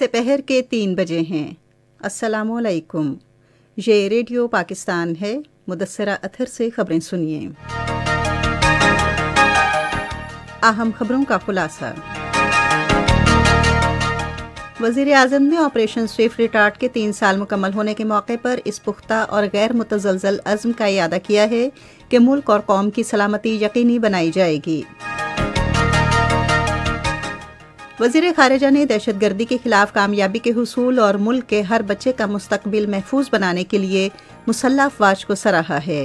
सपहर के तीन बजे हैं असलकुम ये रेडियो पाकिस्तान है मुदसरा अथर से खबरें सुनिए अहम खबरों का खुलासा वजीर अजम ने ऑपरेशन स्विफ्ट रिटार्ट के तीन साल मुकम्मल होने के मौके पर इस पुख्ता और गैर मुतजलजल अज़म का इरादा किया है कि मुल्क और कौम की सलामती यकीनी बनाई जाएगी वजीर खारजा ने दहशत गर्दी के खिलाफ कामयाबी के हसूल और मुल्क के हर बच्चे का मुस्तबिल महफूज बनाने के लिए मुसल्ह अफवाज को सराहा है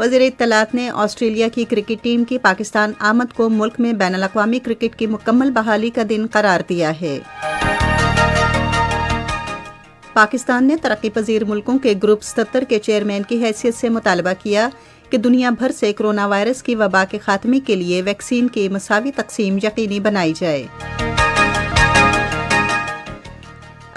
वजीर इतलात ने ऑस्ट्रेलिया की क्रिकेट टीम की पाकिस्तान आमद को मुल्क में बैन अवी क्रिकेट की मुकम्मल बहाली का दिन करार दिया है पाकिस्तान ने तरक्की पजीर मुल्कों के ग्रुप सतर के चेयरमैन की हैसियत से मुतालबा किया कि दुनिया भर से कोरोना वायरस की वबा के खात्मे के लिए वैक्सीन की मसावी तकसीम यकीनी बनाई जाए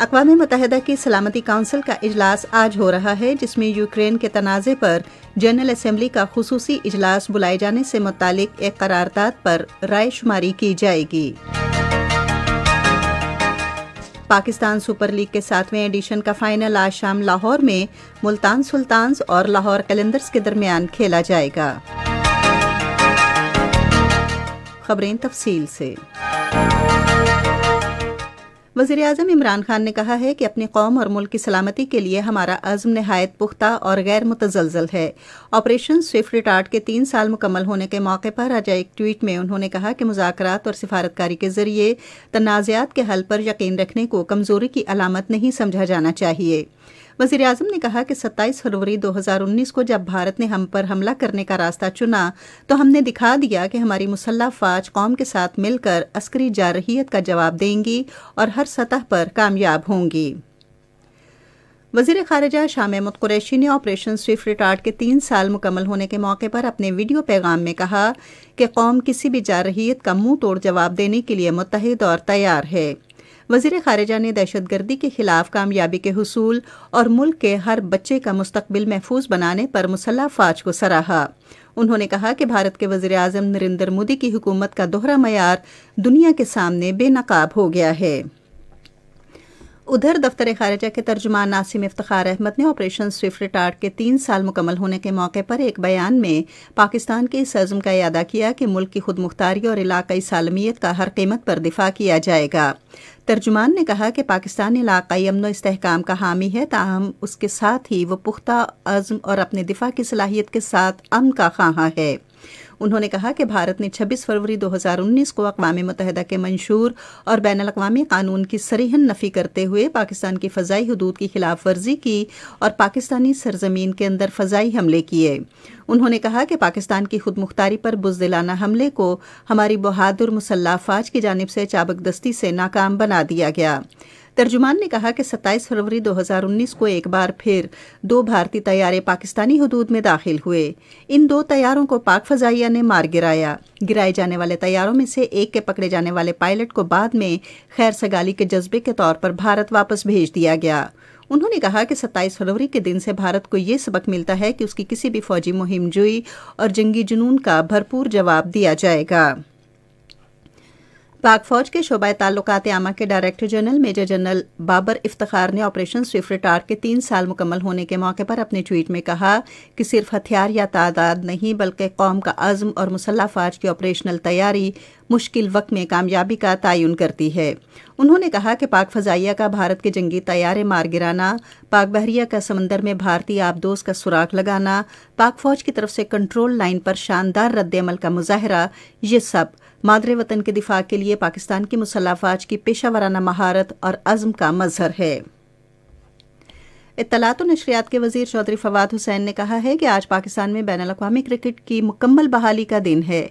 अकवा मतहदा की सलामती काउंसिल का इजलास आज हो रहा है जिसमें यूक्रेन के तनाज़े पर जनरल असम्बली का खसूसी इजलास बुलाए जाने से मुतल एक करारदाद पर राय शुमारी की जाएगी पाकिस्तान सुपर लीग के सातवें एडिशन का फाइनल आज शाम लाहौर में मुल्तान सुल्तान्स और लाहौर कैलेंडर्स के दरमियान खेला जाएगा खबरें तफसील से वजीर अजम इमरान खान ने कहा है कि अपनी कौम और मुल्क की सलामती के लिए हमारा अज़म नहायत पुख्ता और गैर मुतजलजल है ऑपरेशन स्विफ्ट रिटार्ट के तीन साल मुकम्मल होने के मौके पर आज एक ट्वीट में उन्होंने कहा कि मुजात और सिफारतकारी के जरिए तनाज़ात के हल पर यकीन रखने को कमज़ोरी की अलामत नहीं समझा जाना चाहिए वजीर अजम ने कहा कि 27 फरवरी 2019 को जब भारत ने हम पर हमला करने का रास्ता चुना तो हमने दिखा दिया कि हमारी मुसल्ह फाज कौम के साथ मिलकर अस्करी जारहीत का जवाब देंगी और हर सतह पर कामयाब होंगी वजीर खारजा शाह महमूद कुरैशी ने ऑपरेशन स्विफ्ट रिटार्ट के तीन साल मुकम्मल होने के मौके पर अपने वीडियो पैगाम में कहा कि कौम किसी भी जारहीत का मुंह तोड़ जवाब देने के लिए मुतहद और तैयार है वजीर खारजा ने दहशतगर्दी के खिलाफ कामयाबी के हसूल और मुल्क के हर बच्चे का मुस्तबिल महफूज बनाने पर मुसल्ह फाज को सराहा उन्होंने कहा कि भारत के वजीर अजम नरेंद्र मोदी की हुकूमत का दोहरा मैार दुनिया के सामने बेनकाब हो गया है उधर दफ्तर खारजा के तर्जुमान नासिम इफ्तार अहमद ने ऑपरेशन स्विफ्ट रिटार्ड के तीन साल मुकम्मल होने के मौके पर एक बयान में पाकिस्तान के इस अज़म का अदा किया कि मुल्क की खुद मुख्तारी और इलाकई सालमियत का हर कीमत पर दिफा किया जाएगा तर्जुमान ने कहा कि पाकिस्तान इलाकई अमन इसकाम का हामी है ताहम उसके साथ ही वह पुख्ता अज़म और अपने दिफा की सलाहियत के साथ अमन का खाहा है उन्होंने कहा कि भारत ने 26 फरवरी 2019 को अकवा मतहदा के मंशूर और बैन अवी कानून की सरीहन नफी करते हुए पाकिस्तान की फ़जाई हदूद की खिलाफ वर्जी की और पाकिस्तानी सरजमीन के अंदर फ़जाई हमले किए उन्होंने कहा कि पाकिस्तान की खुद मुख्तारी पर बुजदिलाना हमले को हमारी बहादुर मुसल्ला फाज की जानब से चाबक दस्ती से नाकाम बना दिया गया तर्जुमान ने कहा कि 27 फरवरी 2019 को एक बार फिर दो भारतीय तैयारे पाकिस्तानी हदूद में दाखिल हुए इन दो तैयारों को पाक फजाइया ने मार गिराया गिराए जाने वाले तैयारों में से एक के पकड़े जाने वाले पायलट को बाद में खैर सगाली के जज्बे के तौर पर भारत वापस भेज दिया गया उन्होंने कहा कि 27 फरवरी के दिन से भारत को ये सबक मिलता है कि उसकी किसी भी फौजी मुहिम जुई और जंगी जुनून का भरपूर जवाब दिया जाएगा पाक फौज के शोबा ताल्लुक आमा के director general major general Babar Iftikhar ने ऑपरेशन स्विफ्ट रिटार के तीन साल मुकम्मल होने के मौके पर अपने ट्वीट में कहा कि सिर्फ हथियार या तादाद नहीं बल्कि कौम का आज़म और मुसल्ह फाज की ऑपरेशनल तैयारी मुश्किल वक्त में कामयाबी का तयन करती है उन्होंने कहा कि पाक फजाइया का भारत के जंगी तैयारे मार गिराना पाक बहरिया का समंदर में भारतीय आबदोज का सुराख लगाना पाक फौज की तरफ से कंट्रोल लाइन पर शानदार अमल का मुजाहरा ये सब मादरे वतन के दिफा के लिए पाकिस्तान की मुसलाफाज की पेशा वाराना महारत और अज़म का मजहर है इतलात नशरियात के वजीर चौधरी फवाद हुसैन ने कहा है कि आज पाकिस्तान में बैन अवी क्रिकेट की मुकम्मल बहाली का दिन है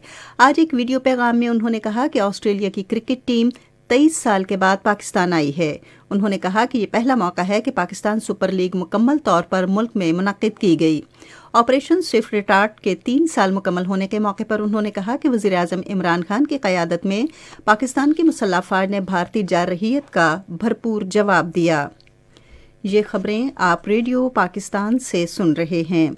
आज एक वीडियो पैगाम में उन्होंने कहा कि ऑस्ट्रेलिया की क्रिकेट टीम तेईस साल के बाद पाकिस्तान आई है उन्होंने कहा कि यह पहला मौका है कि पाकिस्तान सुपर लीग मुकम्मल तौर पर मुल्क में मुनद की गई ऑपरेशन स्विफ्ट रिटार्ट के तीन साल मुकम्मल होने के मौके पर उन्होंने कहा कि वजी अजम इमरान खान की क्यादत में पाकिस्तान की मुसल्ह ने भारतीय जारहीत का भरपूर जवाब दिया ये खबरें आप रेडियो पाकिस्तान से सुन रहे हैं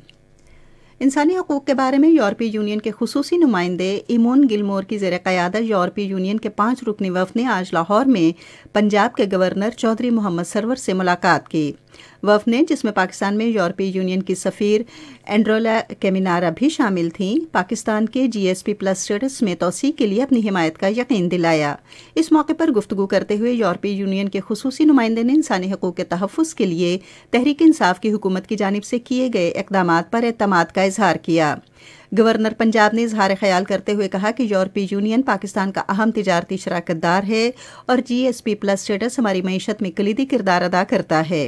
इंसानी हकूक़ के बारे में यूरोपीय यूनियन के खसूसी नुमाइंदे इमोन गिलमोर की जेर क़्यादत यूरोपीय यूनियन के पांच रुकनी वफ ने आज लाहौर में पंजाब के गवर्नर चौधरी मोहम्मद सरवर से मुलाकात की वफ ने जिसमें पाकिस्तान में यूरोपीय यूनियन की सफ़ीर एंड्रोला केमिनारा भी शामिल थीं पाकिस्तान के जीएसपी प्लस स्टेटस में तोसी के लिए अपनी हिमायत का यकीन दिलाया इस मौके पर गुफ्तु करते हुए यूरोपीय यूनियन के खसूसी नुमाइंदे ने इंसानी हकूक़ के तहफ़ के लिए तहरीक इंसाफ की हुकूमत की जानब से किए गए इकदाम पर अतमाद का इजहार किया गवर्नर पंजाब ने इजहार ख्याल करते हुए कहा कि यूरोपीय यूनियन पाकिस्तान का अहम तजारती शराकतदार है और जीएसपी प्लस स्टेटस हमारी मीशत में कलीदी किरदार अदा करता है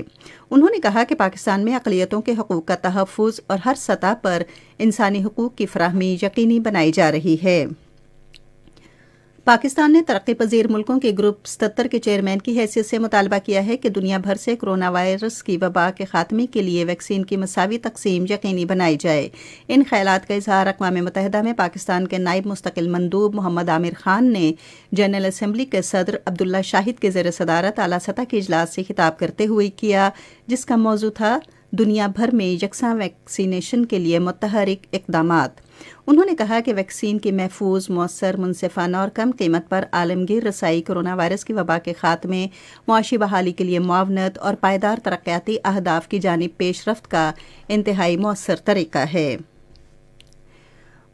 उन्होंने कहा कि पाकिस्तान में अकलीतों के हकूक़ का तहफ़ और हर सतह पर इंसानी हकूक़ की फ्राहमी यकीनी बनाई जा रही है पाकिस्तान ने तरक्की पजीर मुल्कों के ग्रुप सतर के चेयरमैन की हैसियत से मुतालबा किया है कि दुनिया भर से कोरोना वायरस की वबा के खात्मे के लिए वैक्सीन की मसावी तकसीम यकीनी बनाई जाए इन ख्याल का इजहार अकवा मतहदा में पाकिस्तान के नायब मुस्तकिल मंदूब मोहम्मद आमिर खान ने जनरल असम्बली के सदर अब्दुल्ला शाहिद के जेर सदारत अला सतह के अजलास से खिताब करते हुए किया जिसका मौजू था दुनिया भर में यकसा वैक्सीनेशन के लिए मतहरिक इकदाम उन्होंने कहा कि वैक्सीन की महफूज मौसर मुनसिफाना और कम कीमत पर आलमगीर रसाई कोरोना वायरस की वबा के खात्मे मुआशी बहाली के लिए मुआवनत और पायदार तरक्याती अहदाफ की जानब पेशरफ का इंतहाई मौसर तरीका है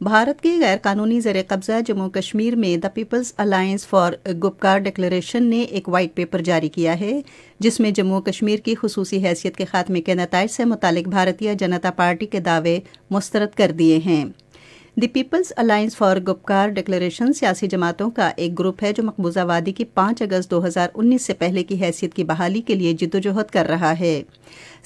भारत के गैर कानूनी ज़र कब्जा जम्मू कश्मीर में the people's alliance for Gupkar declaration ने एक वाइट पेपर जारी किया है जिसमें जम्मू कश्मीर की खसूसी हैसियत के खात्मे के नतज से मुतल भारतीय जनता पार्टी के दावे मुस्तरद कर दिए हैं the people's alliance for Gupkar declaration सियासी जमातों का एक ग्रुप है जो मकबूजा वादी की पांच अगस्त 2019 से पहले की हैसियत की बहाली के लिए जिदोजहद कर रहा है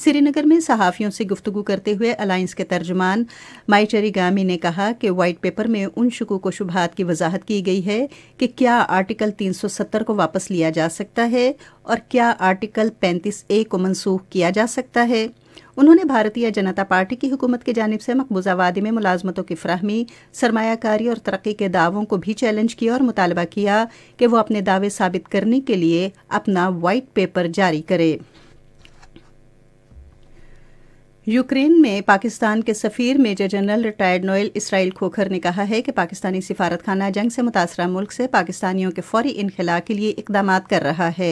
श्रीनगर में सहाफ़ियों से गुफ्तगु करते हुए अलायंस के तर्जमान माइचरी गामी ने कहा कि वाइट पेपर में उन शकूक व शुभात की वजाहत की गई है कि क्या आर्टिकल 370 को वापस लिया जा सकता है और क्या आर्टिकल 35 ए को मनसूख किया जा सकता है उन्होंने भारतीय जनता पार्टी की हुकूमत की जानब से मकबूजा वादी में मुलाजमतों की फ्राहमी सरमाकारी और तरक्की के दावों को भी चैलेंज किया और मुतालबा किया कि वो अपने दावे साबित करने के लिए अपना वाइट पेपर जारी करे यूक्रेन में पाकिस्तान के सफ़ीर major general retired Noel Israel Khokhar ने कहा है कि पाकिस्तानी सिफारत खाना जंग से मुतासर मुल्क से पाकिस्तानियों के फौरी इनखला के लिए इकदाम कर रहा है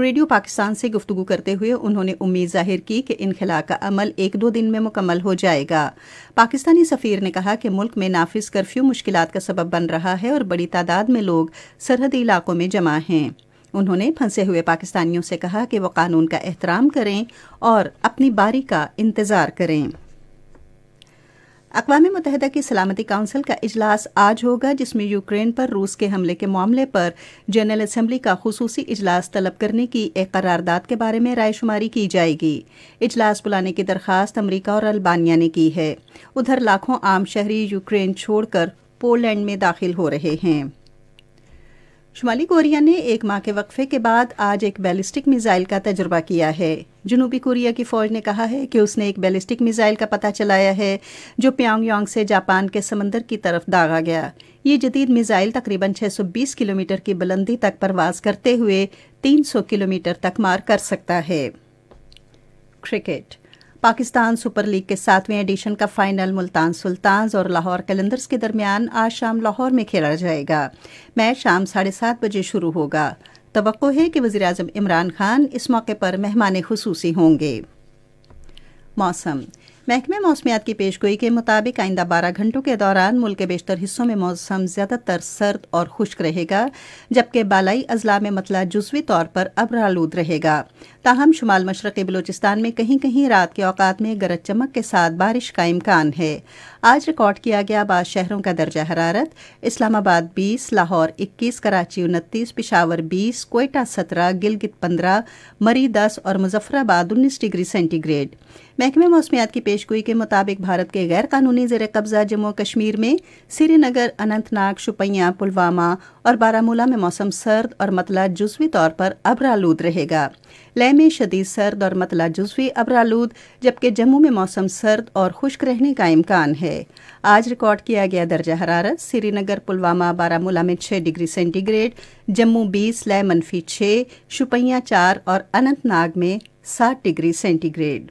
रेडियो पाकिस्तान से गुफ्तु करते हुए उन्होंने उम्मीद जाहिर की कि खिला का अमल एक दो दिन में मुकम्मल हो जाएगा पाकिस्तानी सफ़ीर ने कहा कि मुल्क में नाफिज कर्फ्यू मुश्किल का सबब बन रहा है और बड़ी तादाद में लोग सरहदी इलाकों में जमा हैं उन्होंने फंसे हुए पाकिस्तानियों से कहा कि वह कानून का एहतराम करें और अपनी बारी का इंतज़ार करें अकवा मुतहदा की सलामती काउंसिल का इजलास आज होगा जिसमें यूक्रेन पर रूस के हमले के मामले पर जनरल असम्बली का खसूसी इजलास तलब करने की एक करारदाद के बारे में रायशुमारी की जाएगी इजलास बुलाने की दरख्वास्त अमरीका और अल्बानिया ने की है उधर लाखों आम शहरी यूक्रेन छोड़कर पोलैंड में दाखिल हो रहे हैं शुमाली कोरिया ने एक माह के वक्फे के बाद आज एक बैलिस्टिक मिसाइल का तजुर्बा किया है जुनूबी कोरिया की फौज ने कहा है कि उसने एक बैलिस्टिक मिसाइल का पता चलाया है जो प्योंगयांग से जापान के समंदर की तरफ दागा गया ये जदीद मिसाइल तकरीबन 620 किलोमीटर की बुलंदी तक परवाज करते हुए 300 किलोमीटर तक मार कर सकता है क्रिकेट पाकिस्तान सुपर लीग के सातवें एडिशन का फाइनल मुल्तान सुल्तान और लाहौर कैलेंडर्स के दरमियान आज शाम लाहौर में खेला जाएगा मैच शाम साढ़े सात बजे शुरू होगा तो है कि वजी अजम इमरान खान इस मौके पर मेहमान खसूसी होंगे मौसम महकमे मौसमियात की पेश गोई के मुताबिक आइंदा बारह घंटों के दौरान मुल्क के बेशतर हिस्सों में मौसम ज़्यादातर सर्द और खुश्क रहेगा जबकि बालाई अजला में मतला जुजवी तौर पर अबरालूद रहेगा ताहम शुमाल मशरक़ी बलोचिस्तान में कहीं कहीं रात के औकात में गरज चमक के साथ बारिश का इम्कान है आज रिकॉर्ड किया गया बाद शहरों का दर्जा हरारत इस्लामाबाद बीस लाहौर इक्कीस कराची उनतीस पिशावर बीस कोयटा सत्रह गिलगित पंद्रह मरी दस और मुजफ्फराबाद उन्नीस डिग्री सेंटीग्रेड महकमे मौसमियात की पेशगोई के मुताबिक भारत के गैर कानूनी जेर कब्जा जम्मू कश्मीर में श्रीनगर अनंतनाग शुपिया पुलवामा और बारामूला में मौसम सर्द और मतला जुजवी तौर पर अबरालूद रहेगा लय में शदीद सर्द और मतला जुजवी अबरालूद जबकि जम्मू में मौसम सर्द और खुश्क रहने का इम्कान है आज रिकॉर्ड किया गया दर्जा हरारत श्रीनगर पुलवामा बारामूला में छह डिग्री सेंटीग्रेड जम्मू बीस लय मनफी छः शुपिया चार और अनंतनाग में सात डिग्री सेंटीग्रेड